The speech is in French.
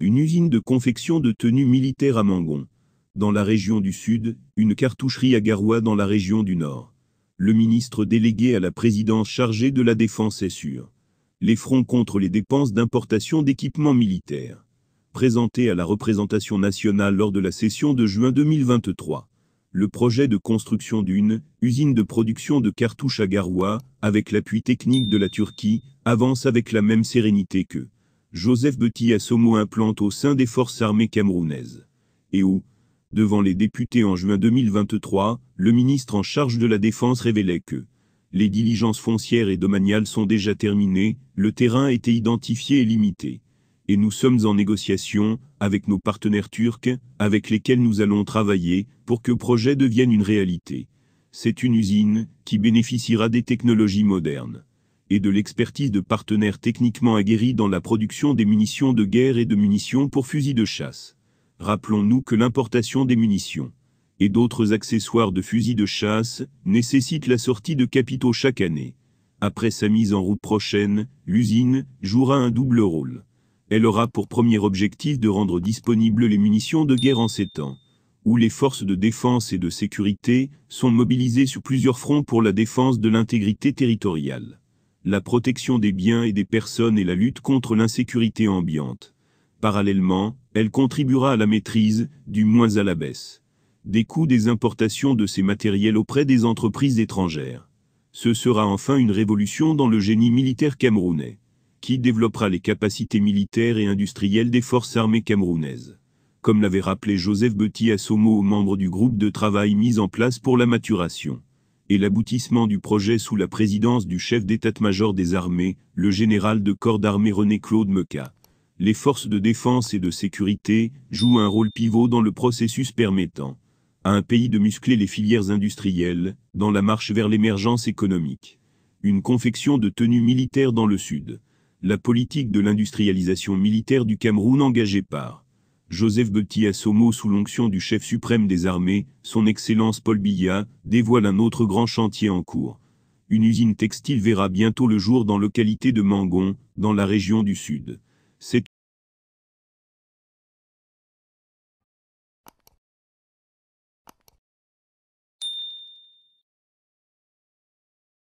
une usine de confection de tenues militaires à Mangon, dans la région du Sud, une cartoucherie à Garoua dans la région du Nord. Le ministre délégué à la présidence chargée de la défense est sûr. Les fronts contre les dépenses d'importation d'équipements militaires. Présenté à la représentation nationale lors de la session de juin 2023 le projet de construction d'une usine de production de cartouches à Garoua, avec l'appui technique de la Turquie, avance avec la même sérénité que Joseph Betty Assomo implante au sein des forces armées camerounaises. Et où, devant les députés en juin 2023, le ministre en charge de la Défense révélait que les diligences foncières et domaniales sont déjà terminées, le terrain a été identifié et limité. Et nous sommes en négociation avec nos partenaires turcs, avec lesquels nous allons travailler, pour que le projet devienne une réalité. C'est une usine qui bénéficiera des technologies modernes et de l'expertise de partenaires techniquement aguerris dans la production des munitions de guerre et de munitions pour fusils de chasse. Rappelons-nous que l'importation des munitions et d'autres accessoires de fusils de chasse nécessite la sortie de capitaux chaque année. Après sa mise en route prochaine, l'usine jouera un double rôle. Elle aura pour premier objectif de rendre disponibles les munitions de guerre en ces temps, où les forces de défense et de sécurité sont mobilisées sur plusieurs fronts pour la défense de l'intégrité territoriale la protection des biens et des personnes et la lutte contre l'insécurité ambiante. Parallèlement, elle contribuera à la maîtrise, du moins à la baisse, des coûts des importations de ces matériels auprès des entreprises étrangères. Ce sera enfin une révolution dans le génie militaire camerounais, qui développera les capacités militaires et industrielles des forces armées camerounaises. Comme l'avait rappelé Joseph Betty Assomo, membre du groupe de travail mis en place pour la maturation et l'aboutissement du projet sous la présidence du chef d'état-major des armées, le général de corps d'armée René-Claude Meca. Les forces de défense et de sécurité jouent un rôle pivot dans le processus permettant à un pays de muscler les filières industrielles dans la marche vers l'émergence économique. Une confection de tenues militaires dans le Sud. La politique de l'industrialisation militaire du Cameroun engagée par Joseph Betty Somo, sous l'onction du chef suprême des armées, son Excellence Paul Biya, dévoile un autre grand chantier en cours. Une usine textile verra bientôt le jour dans localité de Mangon, dans la région du Sud.